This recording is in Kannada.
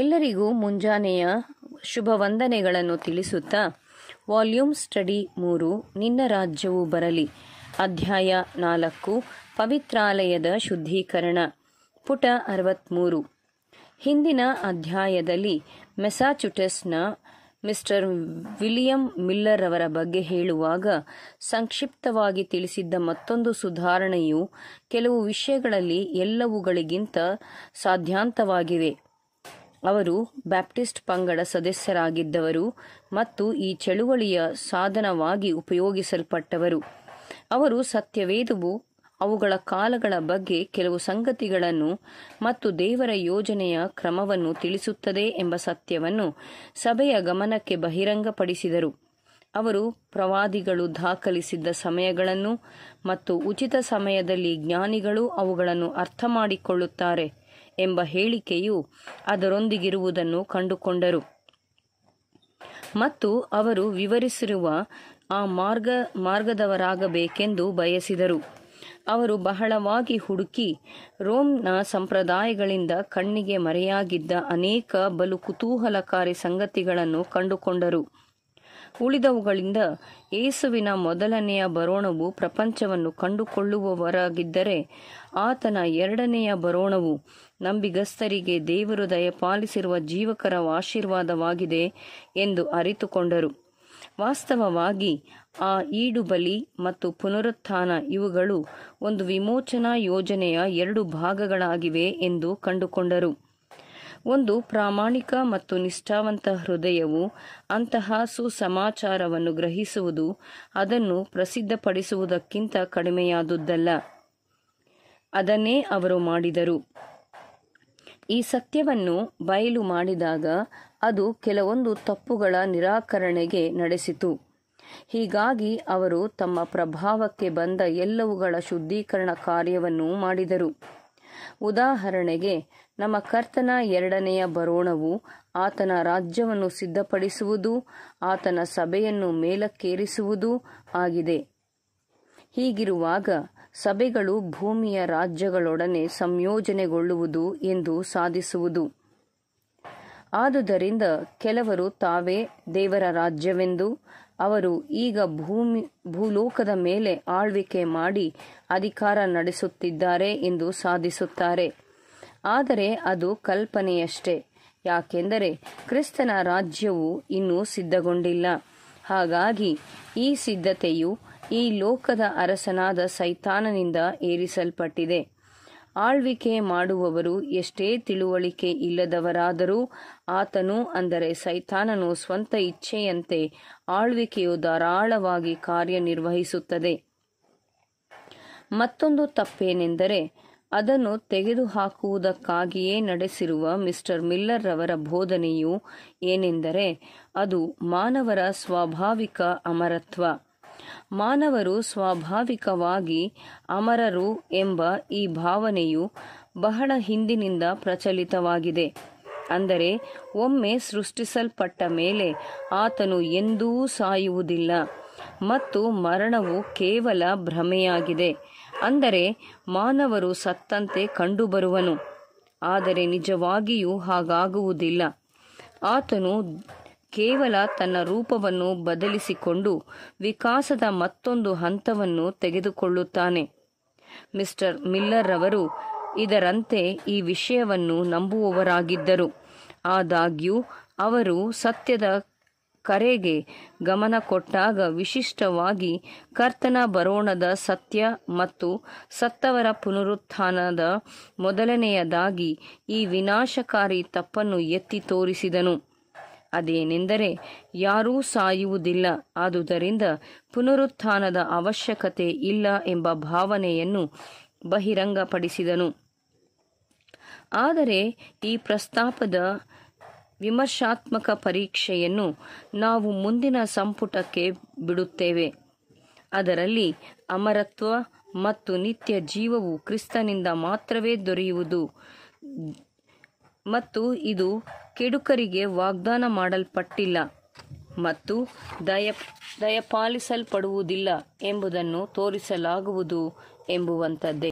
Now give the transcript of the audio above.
ಎಲ್ಲರಿಗೂ ಮುಂಜಾನೆಯ ಶುಭ ವಂದನೆಗಳನ್ನು ತಿಳಿಸುತ್ತಾ ವಾಲ್ಯೂಮ್ ಸ್ಟಡಿ ಮೂರು ನಿನ್ನ ರಾಜ್ಯವು ಬರಲಿ ಅಧ್ಯಾಯ ನಾಲ್ಕು ಪವಿತ್ರಾಲಯದ ಶುದ್ಧೀಕರಣ ಪುಟ ಅರವತ್ತ್ಮೂರು ಹಿಂದಿನ ಅಧ್ಯಾಯದಲ್ಲಿ ಮೆಸಾಚ್ಯುಟಸ್ನ ಮಿಸ್ಟರ್ ವಿಲಿಯಂ ಮಿಲ್ಲರ್ ಅವರ ಬಗ್ಗೆ ಹೇಳುವಾಗ ಸಂಕ್ಷಿಪ್ತವಾಗಿ ತಿಳಿಸಿದ್ದ ಮತ್ತೊಂದು ಸುಧಾರಣೆಯು ಕೆಲವು ವಿಷಯಗಳಲ್ಲಿ ಎಲ್ಲವುಗಳಿಗಿಂತ ಸಾಧ್ಯಾಂತವಾಗಿವೆ ಅವರು ಬ್ಯಾಪ್ಟಿಸ್ಟ್ ಪಂಗಡ ಸದಸ್ಯರಾಗಿದ್ದವರು ಮತ್ತು ಈ ಚಳುವಳಿಯ ಸಾಧನವಾಗಿ ಉಪಯೋಗಿಸಲ್ಪಟ್ಟವರು ಅವರು ಸತ್ಯವೇದವು ಅವುಗಳ ಕಾಲಗಳ ಬಗ್ಗೆ ಕೆಲವು ಸಂಗತಿಗಳನ್ನು ಮತ್ತು ದೇವರ ಯೋಜನೆಯ ಕ್ರಮವನ್ನು ತಿಳಿಸುತ್ತದೆ ಎಂಬ ಸತ್ಯವನ್ನು ಸಭೆಯ ಗಮನಕ್ಕೆ ಬಹಿರಂಗಪಡಿಸಿದರು ಅವರು ಪ್ರವಾದಿಗಳು ದಾಖಲಿಸಿದ್ದ ಸಮಯಗಳನ್ನು ಮತ್ತು ಉಚಿತ ಸಮಯದಲ್ಲಿ ಜ್ಞಾನಿಗಳು ಅವುಗಳನ್ನು ಅರ್ಥ ಮಾಡಿಕೊಳ್ಳುತ್ತಾರೆ ಎಂಬ ಹೇಳಿಕೆಯು ಅದರೊಂದಿಗಿರುವುದನ್ನು ಕಂಡುಕೊಂಡರು ಮತ್ತು ಅವರು ವಿವರಿಸಿರುವ ಆ ಮಾರ್ಗ ಮಾರ್ಗದವರಾಗಬೇಕೆಂದು ಬಯಸಿದರು ಅವರು ಬಹಳವಾಗಿ ಹುಡುಕಿ ರೋಮ್ನ ಸಂಪ್ರದಾಯಗಳಿಂದ ಕಣ್ಣಿಗೆ ಮರೆಯಾಗಿದ್ದ ಅನೇಕ ಬಲು ಕುತೂಹಲಕಾರಿ ಸಂಗತಿಗಳನ್ನು ಕಂಡುಕೊಂಡರು ಉಳಿದವುಗಳಿಂದ ಏಸುವಿನ ಮೊದಲನೆಯ ಬರೋಣವು ಪ್ರಪಂಚವನ್ನು ಕಂಡುಕೊಳ್ಳುವವರಾಗಿದ್ದರೆ ಆತನ ಎರಡನೆಯ ಬರೋಣವು ನಂಬಿಗಸ್ತರಿಗೆ ದೇವರು ದಯಪಾಲಿಸಿರುವ ಜೀವಕರ ಆಶೀರ್ವಾದವಾಗಿದೆ ಎಂದು ಅರಿತುಕೊಂಡರು ವಾಸ್ತವವಾಗಿ ಆ ಈಡುಬಲಿ ಮತ್ತು ಪುನರುತ್ಥಾನ ಇವುಗಳು ಒಂದು ವಿಮೋಚನಾ ಯೋಜನೆಯ ಎರಡು ಭಾಗಗಳಾಗಿವೆ ಎಂದು ಕಂಡುಕೊಂಡರು ಒಂದು ಪ್ರಾಮಾಣಿಕ ಮತ್ತು ನಿಷ್ಠಾವಂತ ಹೃದಯವು ಅಂತಹ ಸುಸಮಾಚಾರವನ್ನು ಗ್ರಹಿಸುವುದು ಅದನ್ನು ಪ್ರಸಿದ್ಧಪಡಿಸುವುದಕ್ಕಿಂತ ಕಡಿಮೆಯಾದುದ್ದಲ್ಲ ಅದನ್ನೇ ಅವರು ಮಾಡಿದರು ಈ ಸತ್ಯವನ್ನು ಬಯಲು ಮಾಡಿದಾಗ ಅದು ಕೆಲವೊಂದು ತಪ್ಪುಗಳ ನಿರಾಕರಣೆಗೆ ನಡೆಸಿತು ಹೀಗಾಗಿ ಅವರು ತಮ್ಮ ಪ್ರಭಾವಕ್ಕೆ ಬಂದ ಎಲ್ಲವುಗಳ ಶುದ್ಧೀಕರಣ ಕಾರ್ಯವನ್ನು ಮಾಡಿದರು ಉದಾಹರಣೆಗೆ ನಮ್ಮ ಕರ್ತನ ಎರಡನೆಯ ಬರೋಣವು ಆತನ ರಾಜ್ಯವನ್ನು ಸಿದ್ಧಪಡಿಸುವುದು ಆತನ ಸಭೆಯನ್ನು ಮೇಲಕ್ಕೇರಿಸುವುದು ಆಗಿದೆ ಹೀಗಿರುವಾಗ ಸಭೆಗಳು ಭೂಮಿಯ ರಾಜ್ಯಗಳೊಡನೆ ಸಂಯೋಜನೆಗೊಳ್ಳುವುದು ಎಂದು ಸಾಧಿಸುವುದು ಆದುದರಿಂದ ಕೆಲವರು ತಾವೇ ದೇವರ ರಾಜ್ಯವೆಂದು ಅವರು ಈಗ ಭೂಮಿ ಭೂಲೋಕದ ಮೇಲೆ ಆಳ್ವಿಕೆ ಮಾಡಿ ಅಧಿಕಾರ ನಡೆಸುತ್ತಿದ್ದಾರೆ ಎಂದು ಸಾಧಿಸುತ್ತಾರೆ ಆದರೆ ಅದು ಕಲ್ಪನೆಯಷ್ಟೇ ಯಾಕೆಂದರೆ ಕ್ರಿಸ್ತನ ರಾಜ್ಯವು ಇನ್ನೂ ಸಿದ್ಧಗೊಂಡಿಲ್ಲ ಹಾಗಾಗಿ ಈ ಸಿದ್ಧತೆಯು ಈ ಲೋಕದ ಅರಸನಾದ ಸೈತಾನನಿಂದ ಏರಿಸಲ್ಪಟ್ಟಿದೆ ಆಳ್ವಿಕೆ ಮಾಡುವವರು ಎಷ್ಟೇ ತಿಳುವಳಿಕೆ ಇಲ್ಲದವರಾದರೂ ಆತನು ಅಂದರೆ ಸೈತಾನನು ಸ್ವಂತ ಇಚ್ಛೆಯಂತೆ ಆಳ್ವಿಕೆಯು ಧಾರಾಳವಾಗಿ ಕಾರ್ಯನಿರ್ವಹಿಸುತ್ತದೆ ಮತ್ತೊಂದು ತಪ್ಪೇನೆಂದರೆ ಅದನ್ನು ತೆಗೆದುಹಾಕುವುದಕ್ಕಾಗಿಯೇ ನಡೆಸಿರುವ ಮಿಸ್ಟರ್ ಮಿಲ್ಲರ್ ರವರ ಬೋಧನೆಯು ಏನೆಂದರೆ ಅದು ಮಾನವರ ಸ್ವಾಭಾವಿಕ ಅಮರತ್ವ ಮಾನವರು ಸ್ವಾಭಾವಿಕವಾಗಿ ಅಮರರು ಎಂಬ ಈ ಭಾವನೆಯು ಬಹಳ ಹಿಂದಿನಿಂದ ಪ್ರಚಲಿತವಾಗಿದೆ ಅಂದರೆ ಒಮ್ಮೆ ಸೃಷ್ಟಿಸಲ್ಪಟ್ಟ ಮೇಲೆ ಆತನು ಎಂದೂ ಸಾಯುವುದಿಲ್ಲ ಮತ್ತು ಮರಣವು ಕೇವಲ ಭ್ರಮೆಯಾಗಿದೆ ಅಂದರೆ ಮಾನವರು ಸತ್ತಂತೆ ಕಂಡುಬರುವನು ಆದರೆ ನಿಜವಾಗಿಯೂ ಹಾಗಾಗುವುದಿಲ್ಲ ಆತನು ಕೇವಲ ತನ್ನ ರೂಪವನ್ನು ಬದಲಿಸಿಕೊಂಡು ವಿಕಾಸದ ಮತ್ತೊಂದು ಹಂತವನ್ನು ತೆಗೆದುಕೊಳ್ಳುತ್ತಾನೆ ಮಿಸ್ಟರ್ ಮಿಲ್ಲರ್ ರವರು ಇದರಂತೆ ಈ ವಿಷಯವನ್ನು ನಂಬುವವರಾಗಿದ್ದರು ಆದಾಗ್ಯೂ ಅವರು ಸತ್ಯದ ಕರೆಗೆ ಗಮನ ಕೊಟ್ಟಾಗ ವಿಶಿಷ್ಟವಾಗಿ ಕರ್ತನ ಬರೋಣದ ಸತ್ಯ ಮತ್ತು ಸತ್ತವರ ಪುನರುತ್ಥಾನದ ಮೊದಲನೆಯದಾಗಿ ಈ ವಿನಾಶಕಾರಿ ತಪ್ಪನ್ನು ಎತ್ತಿ ತೋರಿಸಿದನು ಅದೇನೆಂದರೆ ಯಾರೂ ಸಾಯುವುದಿಲ್ಲ ಆದುದರಿಂದ ಪುನರುತ್ಥಾನದ ಅವಶ್ಯಕತೆ ಇಲ್ಲ ಎಂಬ ಭಾವನೆಯನ್ನು ಬಹಿರಂಗಪಡಿಸಿದನು ಆದರೆ ಈ ಪ್ರಸ್ತಾಪದ ವಿಮರ್ಶಾತ್ಮಕ ಪರೀಕ್ಷೆಯನ್ನು ನಾವು ಮುಂದಿನ ಸಂಪುಟಕ್ಕೆ ಬಿಡುತ್ತೇವೆ ಅದರಲ್ಲಿ ಅಮರತ್ವ ಮತ್ತು ನಿತ್ಯ ಜೀವವು ಕ್ರಿಸ್ತನಿಂದ ಮಾತ್ರವೇ ದೊರೆಯುವುದು ಮತ್ತು ಇದು ಕೆಡುಕರಿಗೆ ವಾಗ್ದಾನ ಮಾಡಲ್ಪಟ್ಟಿಲ್ಲ ಮತ್ತು ದಯ ದಯಪಾಲಿಸಲ್ಪಡುವುದಿಲ್ಲ ಎಂಬುದನ್ನು ತೋರಿಸಲಾಗುವುದು ಎಂಬುವಂಥದ್ದೇ